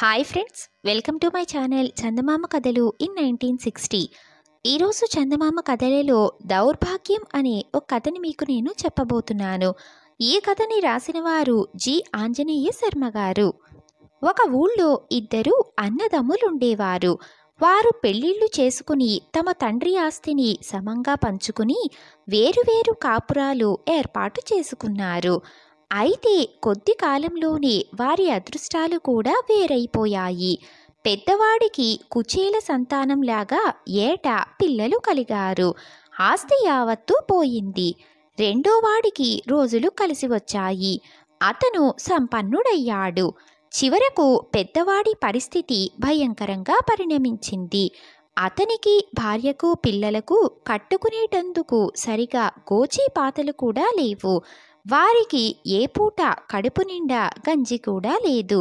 hi friends welcome to my channel Chandamama కథలు in nineteen sixty ఈరోజు చందమామ కథలలో దౌర్భాగ్యం అనే ఒక కథని మీకు నేను చెప్పబోతున్నాను ఈ కథని రాసిన వారు జి ఆంజనేయ శర్మ గారు ఒక ఊళ్ళో ఇద్దరు అన్నదమ్ములుండేవారు వారు పెళ్లిళ్ళు చేసుకుని తమ తండ్రి ఆస్తిని సమంగా పంచుకుని వేరువేరు కాపురాలు ఏర్పాటు చేసుకున్నారు అయితే కొద్ది కాలంలోనే వారి అదృష్టాలు కూడా వేరైపోయాయి పెద్దవాడికి కుచేల లాగా ఏటా పిల్లలు కలిగారు ఆస్తి యావత్తు పోయింది రెండోవాడికి రోజులు కలిసి వచ్చాయి అతను సంపన్నుడయ్యాడు చివరకు పెద్దవాడి పరిస్థితి భయంకరంగా పరిణమించింది అతనికి భార్యకు పిల్లలకు కట్టుకునేటందుకు సరిగా గోచీ పాతలు కూడా లేవు వారికి ఏ పూట కడుపు నిండా గంజి కూడా లేదు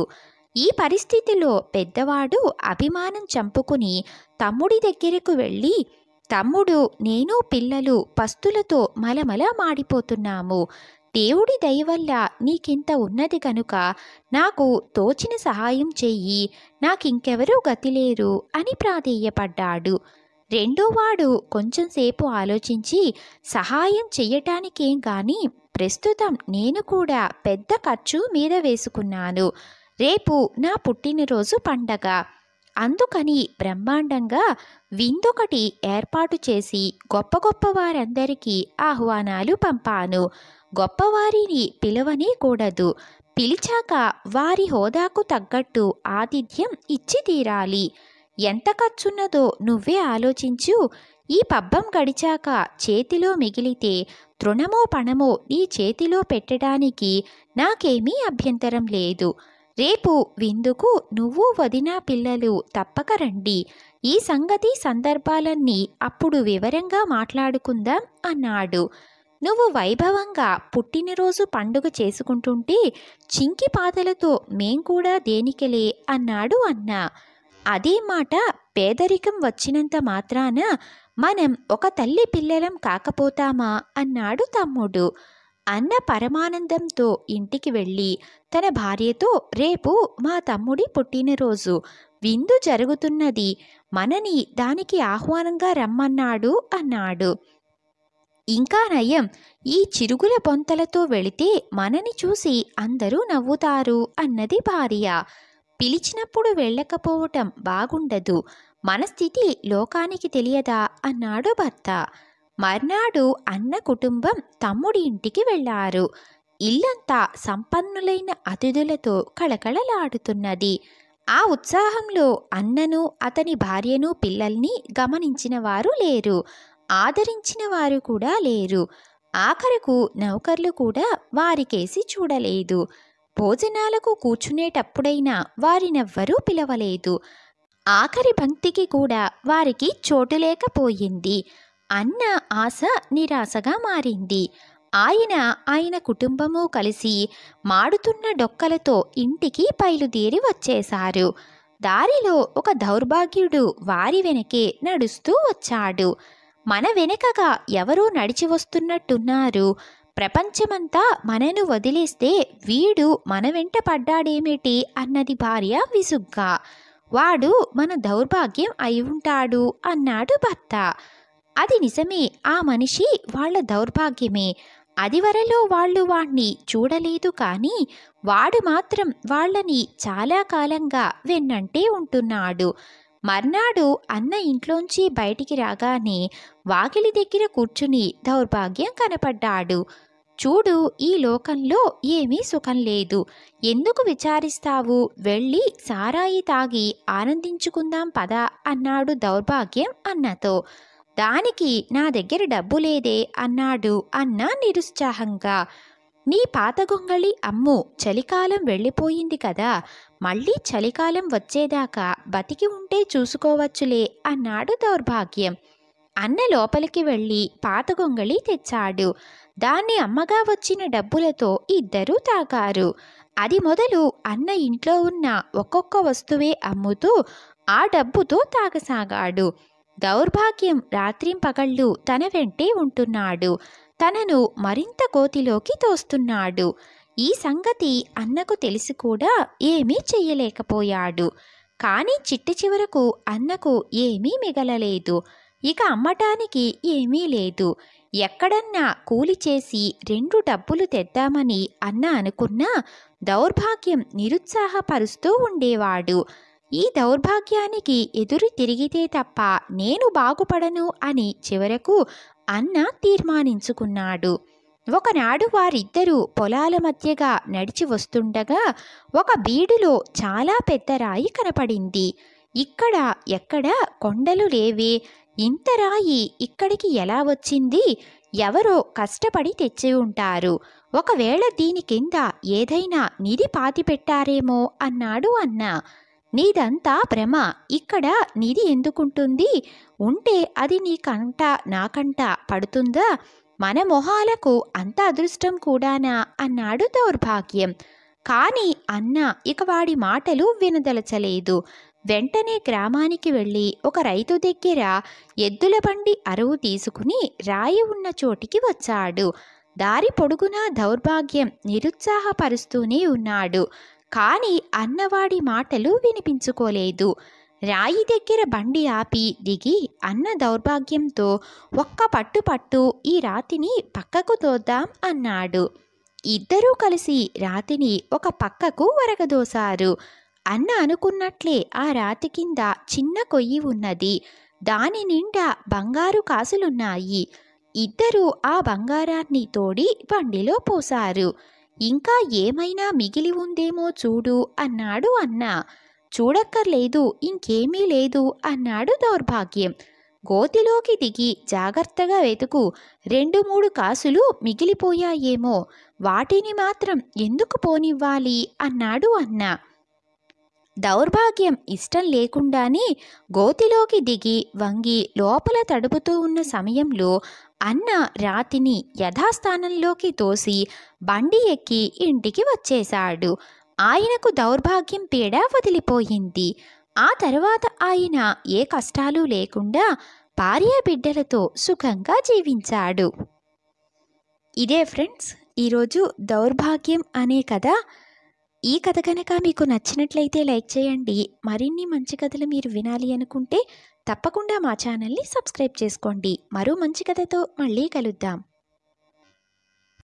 ఈ పరిస్థితిలో పెద్దవాడు అభిమానం చంపుకుని తమ్ముడి దగ్గరకు వెళ్ళి తమ్ముడు నేను పిల్లలు పస్తులతో మలమల మాడిపోతున్నాము దేవుడి దయ వల్ల నీకింత ఉన్నది కనుక నాకు తోచిన సహాయం చెయ్యి నాకింకెవరూ గతిలేరు అని ప్రాధేయపడ్డాడు రెండోవాడు కొంచెంసేపు ఆలోచించి సహాయం చెయ్యటానికేం కానీ ప్రస్తుతం నేను కూడా పెద్ద ఖర్చు మీద వేసుకున్నాను రేపు నా పుట్టినరోజు పండగ అందుకని బ్రహ్మాండంగా విందొకటి ఏర్పాటు చేసి గొప్ప గొప్ప వారందరికీ ఆహ్వానాలు పంపాను గొప్పవారిని పిలవనే కూడదు పిలిచాక వారి హోదాకు తగ్గట్టు ఆతిథ్యం ఇచ్చి తీరాలి ఎంత ఖర్చున్నదో నువ్వే ఆలోచించు ఈ పబ్బం గడిచాక చేతిలో మిగిలితే తృణమో పణమో నీ చేతిలో పెట్టడానికి నాకేమీ అభ్యంతరం లేదు రేపు విందుకు నువ్వు వదినా పిల్లలు తప్పక రండి ఈ సంగతి సందర్భాలన్నీ అప్పుడు వివరంగా మాట్లాడుకుందాం అన్నాడు నువ్వు వైభవంగా పుట్టినరోజు పండుగ చేసుకుంటుంటే చింకి పాదలతో మేం కూడా దేనికెలే అన్నాడు అన్నా అదే మాట పేదరికం వచ్చినంత మాత్రాన మనం ఒక తల్లి పిల్లలం కాకపోతామా అన్నాడు తమ్ముడు అన్న పరమానందంతో ఇంటికి వెళ్ళి తన భార్యతో రేపు మా తమ్ముడి పుట్టినరోజు విందు జరుగుతున్నది మనని దానికి ఆహ్వానంగా రమ్మన్నాడు అన్నాడు ఇంకా నయం ఈ చిరుగుల బొంతలతో వెళితే మనని చూసి అందరూ నవ్వుతారు అన్నది భార్య పిలిచినప్పుడు వెళ్ళకపోవటం బాగుండదు మన స్థితి లోకానికి తెలియదా అన్నాడు భర్త మర్నాడు అన్న కుటుంబం తమ్ముడి ఇంటికి వెళ్ళారు ఇల్లంతా సంపన్నులైన అతిథులతో కళకళలాడుతున్నది ఆ ఉత్సాహంలో అన్నను అతని భార్యను పిల్లల్ని గమనించిన వారు లేరు ఆదరించిన వారు కూడా లేరు ఆఖరకు నౌకర్లు కూడా వారికేసి చూడలేదు భోజనాలకు కూర్చునేటప్పుడైనా వారినెవ్వరూ పిలవలేదు ఆఖరి పంక్తికి కూడా వారికి చోటు లేకపోయింది అన్న ఆశ నిరాశగా మారింది ఆయన ఆయన కుటుంబము కలిసి మాడుతున్న డొక్కలతో ఇంటికి బయలుదేరి వచ్చేశారు దారిలో ఒక దౌర్భాగ్యుడు వారి వెనకే నడుస్తూ వచ్చాడు మన వెనకగా ఎవరూ నడిచి వస్తున్నట్టున్నారు ప్రపంచమంతా మనను వదిలేస్తే వీడు మన వెంట పడ్డాడేమిటి అన్నది భార్య విసుగ్గా వాడు మన దౌర్భాగ్యం అయి ఉంటాడు అన్నాడు భర్త అది నిజమే ఆ మనిషి వాళ్ళ దౌర్భాగ్యమే అదివరలో వాళ్ళు వాణ్ణి చూడలేదు కానీ వాడు మాత్రం వాళ్ళని చాలా కాలంగా వెన్నంటే ఉంటున్నాడు మర్నాడు అన్న ఇంట్లోంచి బయటికి రాగానే వాకిలి దగ్గర కూర్చుని దౌర్భాగ్యం కనపడ్డాడు చూడు ఈ లోకంలో ఏమీ సుఖం లేదు ఎందుకు విచారిస్తావు వెళ్ళి సారాయి తాగి ఆనందించుకుందాం పద అన్నాడు దౌర్భాగ్యం అన్నతో దానికి నా దగ్గర డబ్బు లేదే అన్నాడు అన్న నిరుత్సాహంగా నీ పాత గొంగళి అమ్ము చలికాలం వెళ్ళిపోయింది కదా మళ్ళీ చలికాలం వచ్చేదాకా బతికి ఉంటే చూసుకోవచ్చులే అన్నాడు దౌర్భాగ్యం అన్న లోపలికి వెళ్ళి పాత గొంగళి తెచ్చాడు దాన్ని అమ్మగా వచ్చిన డబ్బులతో ఇద్దరూ తాగారు అది మొదలు అన్న ఇంట్లో ఉన్న ఒక్కొక్క వస్తువే అమ్ముతూ ఆ డబ్బుతో తాగసాగాడు దౌర్భాగ్యం పగళ్ళు తన వెంటే ఉంటున్నాడు తనను మరింత కోతిలోకి తోస్తున్నాడు ఈ సంగతి అన్నకు తెలిసి కూడా ఏమీ చెయ్యలేకపోయాడు కానీ చిట్టి చివరకు అన్నకు ఏమీ మిగలలేదు ఇక అమ్మటానికి ఏమీ లేదు ఎక్కడన్నా కూలి చేసి రెండు డబ్బులు తెద్దామని అన్న అనుకున్నా దౌర్భాగ్యం నిరుత్సాహపరుస్తూ ఉండేవాడు ఈ దౌర్భాగ్యానికి ఎదురు తిరిగితే తప్ప నేను బాగుపడను అని చివరకు అన్న తీర్మానించుకున్నాడు ఒకనాడు వారిద్దరూ పొలాల మధ్యగా నడిచి వస్తుండగా ఒక బీడులో చాలా పెద్ద రాయి కనపడింది ఇక్కడ ఎక్కడ కొండలు లేవే ఇంత రాయి ఇక్కడికి ఎలా వచ్చింది ఎవరో కష్టపడి తెచ్చి ఉంటారు ఒకవేళ దీని కింద ఏదైనా నిధి పాతిపెట్టారేమో అన్నాడు అన్న నీదంతా భ్రమ ఇక్కడ నిధి ఎందుకుంటుంది ఉంటే అది నీ కంట నాకంట పడుతుందా మన మొహాలకు అంత అదృష్టం కూడానా అన్నాడు దౌర్భాగ్యం కానీ అన్న ఇక వాడి మాటలు వినదలచలేదు వెంటనే గ్రామానికి వెళ్ళి ఒక రైతు దగ్గర ఎద్దుల బండి అరువు తీసుకుని రాయి ఉన్న చోటికి వచ్చాడు దారి పొడుగునా దౌర్భాగ్యం నిరుత్సాహపరుస్తూనే ఉన్నాడు కానీ అన్నవాడి మాటలు వినిపించుకోలేదు రాయి దగ్గర బండి ఆపి దిగి అన్న దౌర్భాగ్యంతో ఒక్క పట్టు పట్టు ఈ రాతిని పక్కకు తోద్దాం అన్నాడు ఇద్దరూ కలిసి రాతిని ఒక పక్కకు వరగదోశారు అన్న అనుకున్నట్లే ఆ రాతి కింద చిన్న కొయ్యి ఉన్నది దాని నిండా బంగారు కాసులున్నాయి ఇద్దరూ ఆ బంగారాన్ని తోడి బండిలో పోసారు ఇంకా ఏమైనా మిగిలి ఉందేమో చూడు అన్నాడు అన్న చూడక్కర్లేదు ఇంకేమీ లేదు అన్నాడు దౌర్భాగ్యం గోతిలోకి దిగి జాగ్రత్తగా వెతుకు రెండు మూడు కాసులు మిగిలిపోయాయేమో వాటిని మాత్రం ఎందుకు పోనివ్వాలి అన్నాడు అన్న దౌర్భాగ్యం ఇష్టం లేకుండానే గోతిలోకి దిగి వంగి లోపల తడుపుతూ ఉన్న సమయంలో అన్న రాతిని యథాస్థానంలోకి తోసి బండి ఎక్కి ఇంటికి వచ్చేశాడు ఆయనకు దౌర్భాగ్యం పీడ వదిలిపోయింది ఆ తర్వాత ఆయన ఏ కష్టాలు లేకుండా భార్య బిడ్డలతో సుఖంగా జీవించాడు ఇదే ఫ్రెండ్స్ ఈరోజు దౌర్భాగ్యం అనే కథ ఈ కథ కనుక మీకు నచ్చినట్లయితే లైక్ చేయండి మరిన్ని మంచి కథలు మీరు వినాలి అనుకుంటే తప్పకుండా మా ఛానల్ని సబ్స్క్రైబ్ చేసుకోండి మరో మంచి కథతో మళ్ళీ కలుద్దాం